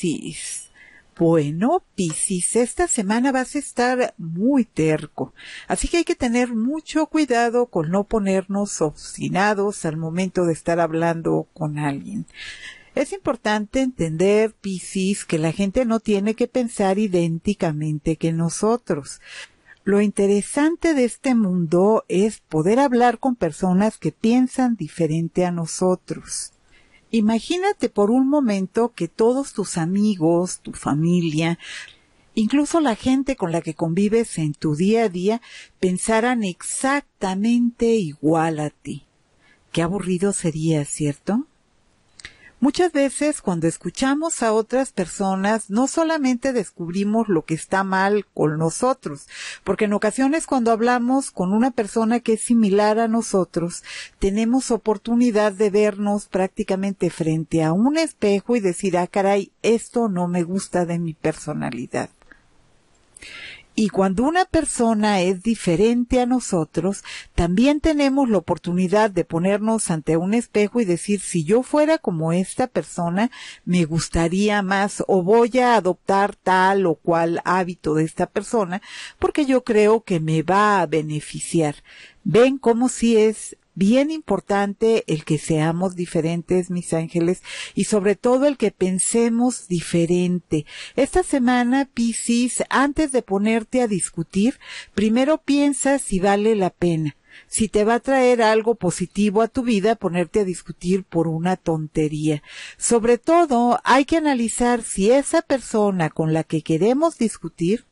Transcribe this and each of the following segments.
Piscis. Bueno, Piscis, esta semana vas a estar muy terco, así que hay que tener mucho cuidado con no ponernos obstinados al momento de estar hablando con alguien. Es importante entender, Piscis, que la gente no tiene que pensar idénticamente que nosotros. Lo interesante de este mundo es poder hablar con personas que piensan diferente a nosotros. Imagínate por un momento que todos tus amigos, tu familia, incluso la gente con la que convives en tu día a día, pensaran exactamente igual a ti. Qué aburrido sería, ¿cierto? Muchas veces cuando escuchamos a otras personas no solamente descubrimos lo que está mal con nosotros, porque en ocasiones cuando hablamos con una persona que es similar a nosotros, tenemos oportunidad de vernos prácticamente frente a un espejo y decir, ah, caray, esto no me gusta de mi personalidad. Y cuando una persona es diferente a nosotros, también tenemos la oportunidad de ponernos ante un espejo y decir, si yo fuera como esta persona, me gustaría más o voy a adoptar tal o cual hábito de esta persona porque yo creo que me va a beneficiar. Ven cómo si es bien importante el que seamos diferentes, mis ángeles, y sobre todo el que pensemos diferente. Esta semana, Piscis, antes de ponerte a discutir, primero piensa si vale la pena si te va a traer algo positivo a tu vida ponerte a discutir por una tontería. Sobre todo, hay que analizar si esa persona con la que queremos discutir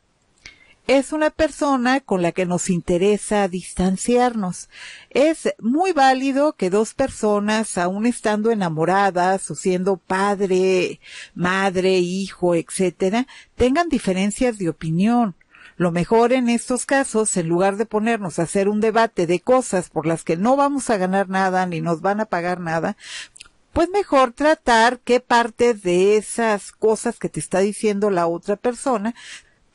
es una persona con la que nos interesa distanciarnos. Es muy válido que dos personas, aun estando enamoradas o siendo padre, madre, hijo, etcétera, tengan diferencias de opinión. Lo mejor en estos casos, en lugar de ponernos a hacer un debate de cosas por las que no vamos a ganar nada ni nos van a pagar nada, pues mejor tratar qué parte de esas cosas que te está diciendo la otra persona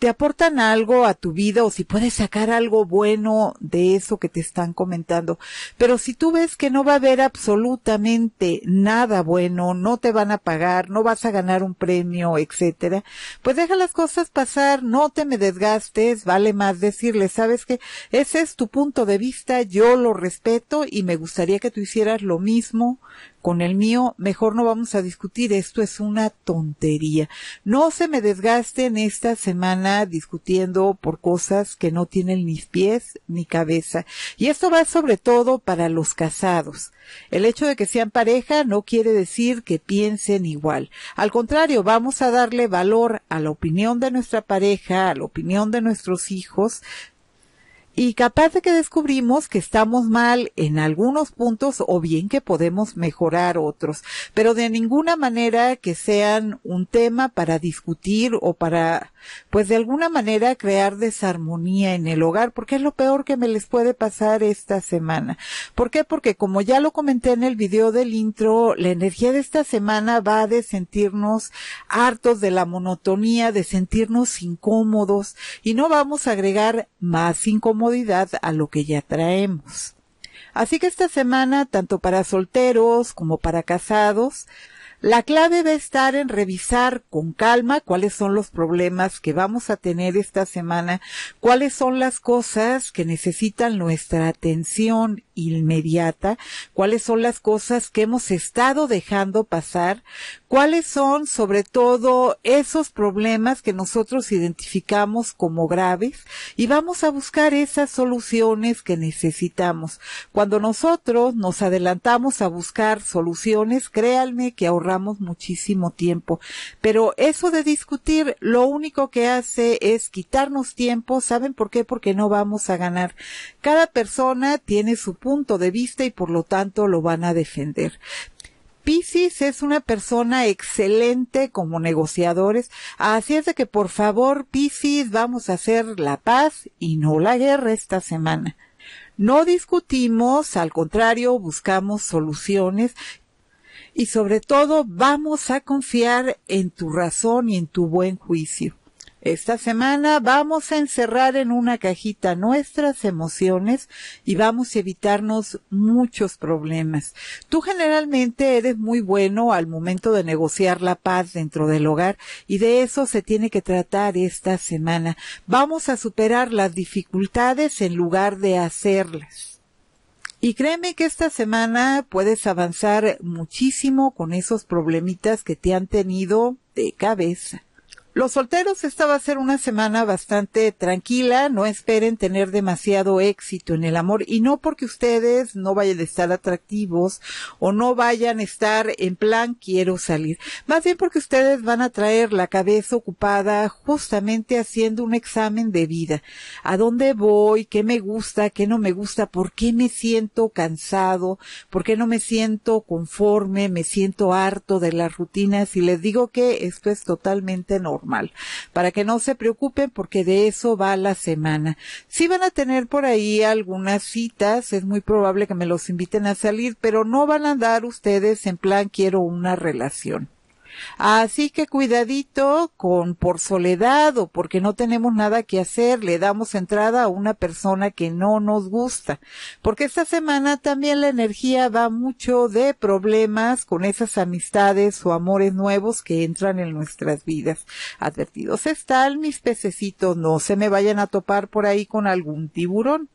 te aportan algo a tu vida o si puedes sacar algo bueno de eso que te están comentando. Pero si tú ves que no va a haber absolutamente nada bueno, no te van a pagar, no vas a ganar un premio, etcétera, pues deja las cosas pasar, no te me desgastes, vale más decirle, sabes que ese es tu punto de vista, yo lo respeto y me gustaría que tú hicieras lo mismo, con el mío, mejor no vamos a discutir, esto es una tontería. No se me desgasten esta semana discutiendo por cosas que no tienen ni pies ni cabeza. Y esto va sobre todo para los casados. El hecho de que sean pareja no quiere decir que piensen igual. Al contrario, vamos a darle valor a la opinión de nuestra pareja, a la opinión de nuestros hijos, y capaz de que descubrimos que estamos mal en algunos puntos o bien que podemos mejorar otros, pero de ninguna manera que sean un tema para discutir o para, pues de alguna manera crear desarmonía en el hogar, porque es lo peor que me les puede pasar esta semana. ¿Por qué? Porque como ya lo comenté en el video del intro, la energía de esta semana va de sentirnos hartos de la monotonía, de sentirnos incómodos y no vamos a agregar más incómodos a lo que ya traemos. Así que esta semana, tanto para solteros como para casados, la clave va a estar en revisar con calma cuáles son los problemas que vamos a tener esta semana, cuáles son las cosas que necesitan nuestra atención inmediata, cuáles son las cosas que hemos estado dejando pasar, cuáles son sobre todo esos problemas que nosotros identificamos como graves y vamos a buscar esas soluciones que necesitamos. Cuando nosotros nos adelantamos a buscar soluciones, créanme que ahorramos muchísimo tiempo. Pero eso de discutir lo único que hace es quitarnos tiempo. ¿Saben por qué? Porque no vamos a ganar. Cada persona tiene su punto de vista y por lo tanto lo van a defender. Piscis es una persona excelente como negociadores, así es de que por favor Piscis vamos a hacer la paz y no la guerra esta semana. No discutimos, al contrario, buscamos soluciones y sobre todo vamos a confiar en tu razón y en tu buen juicio. Esta semana vamos a encerrar en una cajita nuestras emociones y vamos a evitarnos muchos problemas. Tú generalmente eres muy bueno al momento de negociar la paz dentro del hogar y de eso se tiene que tratar esta semana. Vamos a superar las dificultades en lugar de hacerlas. Y créeme que esta semana puedes avanzar muchísimo con esos problemitas que te han tenido de cabeza. Los solteros, esta va a ser una semana bastante tranquila, no esperen tener demasiado éxito en el amor y no porque ustedes no vayan a estar atractivos o no vayan a estar en plan quiero salir, más bien porque ustedes van a traer la cabeza ocupada justamente haciendo un examen de vida. ¿A dónde voy? ¿Qué me gusta? ¿Qué no me gusta? ¿Por qué me siento cansado? ¿Por qué no me siento conforme? ¿Me siento harto de las rutinas? Y les digo que esto es totalmente normal para que no se preocupen porque de eso va la semana. Si van a tener por ahí algunas citas, es muy probable que me los inviten a salir, pero no van a andar ustedes en plan quiero una relación. Así que cuidadito con por soledad o porque no tenemos nada que hacer, le damos entrada a una persona que no nos gusta. Porque esta semana también la energía va mucho de problemas con esas amistades o amores nuevos que entran en nuestras vidas. Advertidos están mis pececitos, no se me vayan a topar por ahí con algún tiburón.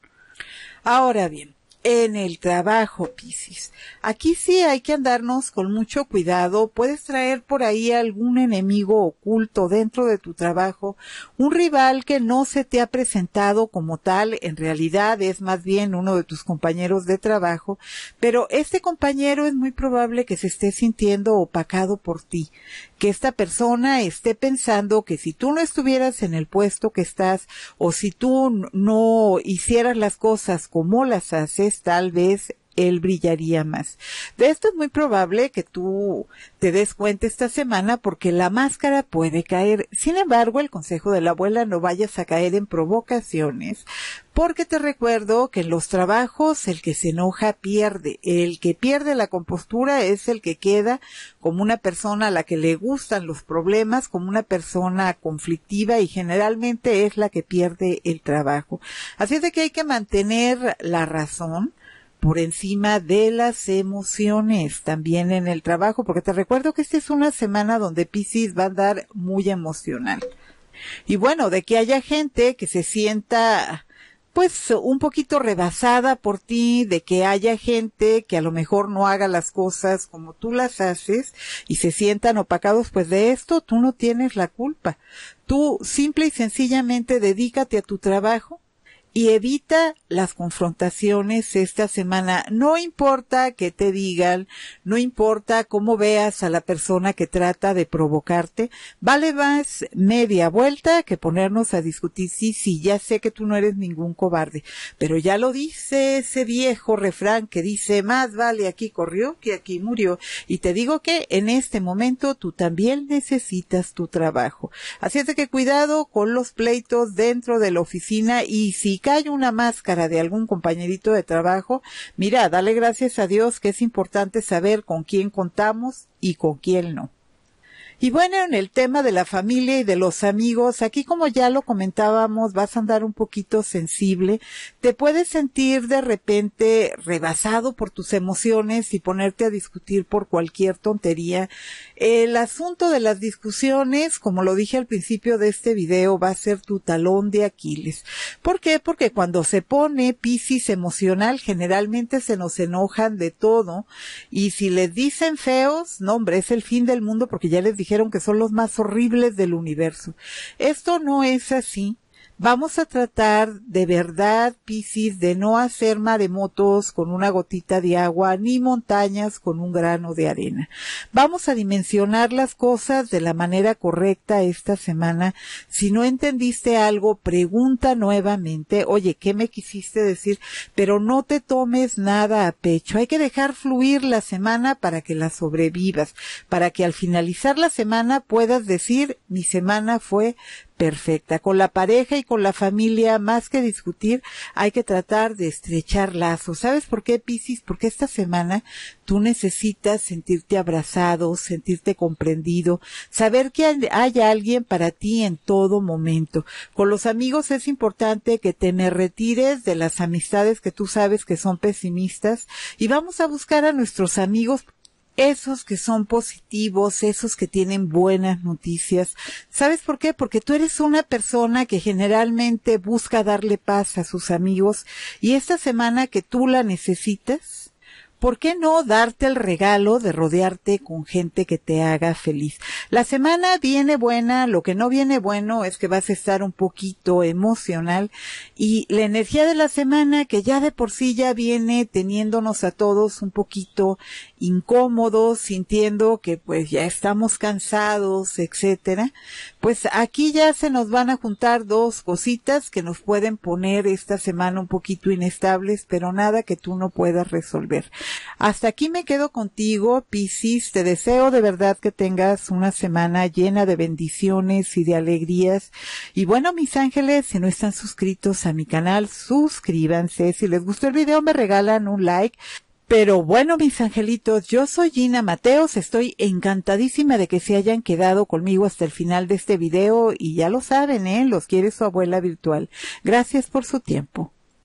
Ahora bien, en el trabajo, Piscis. Aquí sí hay que andarnos con mucho cuidado. Puedes traer por ahí algún enemigo oculto dentro de tu trabajo, un rival que no se te ha presentado como tal, en realidad es más bien uno de tus compañeros de trabajo, pero este compañero es muy probable que se esté sintiendo opacado por ti que esta persona esté pensando que si tú no estuvieras en el puesto que estás o si tú no hicieras las cosas como las haces, tal vez él brillaría más. De esto es muy probable que tú te des cuenta esta semana porque la máscara puede caer. Sin embargo, el consejo de la abuela no vayas a caer en provocaciones porque te recuerdo que en los trabajos el que se enoja pierde. El que pierde la compostura es el que queda como una persona a la que le gustan los problemas, como una persona conflictiva y generalmente es la que pierde el trabajo. Así es de que hay que mantener la razón por encima de las emociones también en el trabajo, porque te recuerdo que esta es una semana donde Pisces va a andar muy emocional. Y bueno, de que haya gente que se sienta pues un poquito rebasada por ti, de que haya gente que a lo mejor no haga las cosas como tú las haces y se sientan opacados, pues de esto tú no tienes la culpa. Tú simple y sencillamente dedícate a tu trabajo y evita las confrontaciones esta semana. No importa que te digan, no importa cómo veas a la persona que trata de provocarte, vale más media vuelta que ponernos a discutir. Sí, sí, ya sé que tú no eres ningún cobarde, pero ya lo dice ese viejo refrán que dice, más vale aquí corrió que aquí murió. Y te digo que en este momento tú también necesitas tu trabajo. Así es que cuidado con los pleitos dentro de la oficina y si cae una máscara de algún compañerito de trabajo, mira, dale gracias a Dios que es importante saber con quién contamos y con quién no. Y bueno, en el tema de la familia y de los amigos, aquí como ya lo comentábamos, vas a andar un poquito sensible, te puedes sentir de repente rebasado por tus emociones y ponerte a discutir por cualquier tontería. El asunto de las discusiones, como lo dije al principio de este video, va a ser tu talón de Aquiles. ¿Por qué? Porque cuando se pone piscis emocional, generalmente se nos enojan de todo y si les dicen feos, no hombre, es el fin del mundo porque ya les dije dijeron que son los más horribles del universo. Esto no es así Vamos a tratar de verdad, Piscis, de no hacer maremotos con una gotita de agua, ni montañas con un grano de arena. Vamos a dimensionar las cosas de la manera correcta esta semana. Si no entendiste algo, pregunta nuevamente, oye, ¿qué me quisiste decir? Pero no te tomes nada a pecho. Hay que dejar fluir la semana para que la sobrevivas, para que al finalizar la semana puedas decir, mi semana fue perfecta. Con la pareja y con la familia, más que discutir, hay que tratar de estrechar lazos. ¿Sabes por qué, Piscis? Porque esta semana tú necesitas sentirte abrazado, sentirte comprendido, saber que hay alguien para ti en todo momento. Con los amigos es importante que te me retires de las amistades que tú sabes que son pesimistas y vamos a buscar a nuestros amigos esos que son positivos, esos que tienen buenas noticias. ¿Sabes por qué? Porque tú eres una persona que generalmente busca darle paz a sus amigos y esta semana que tú la necesitas, ¿por qué no darte el regalo de rodearte con gente que te haga feliz? La semana viene buena, lo que no viene bueno es que vas a estar un poquito emocional y la energía de la semana que ya de por sí ya viene teniéndonos a todos un poquito incómodos, sintiendo que pues ya estamos cansados, etcétera, pues aquí ya se nos van a juntar dos cositas que nos pueden poner esta semana un poquito inestables, pero nada que tú no puedas resolver. Hasta aquí me quedo contigo, Piscis. Te deseo de verdad que tengas una semana llena de bendiciones y de alegrías. Y bueno, mis ángeles, si no están suscritos a mi canal, suscríbanse. Si les gustó el video, me regalan un like. Pero bueno, mis angelitos, yo soy Gina Mateos, estoy encantadísima de que se hayan quedado conmigo hasta el final de este video y ya lo saben, ¿eh? Los quiere su abuela virtual. Gracias por su tiempo.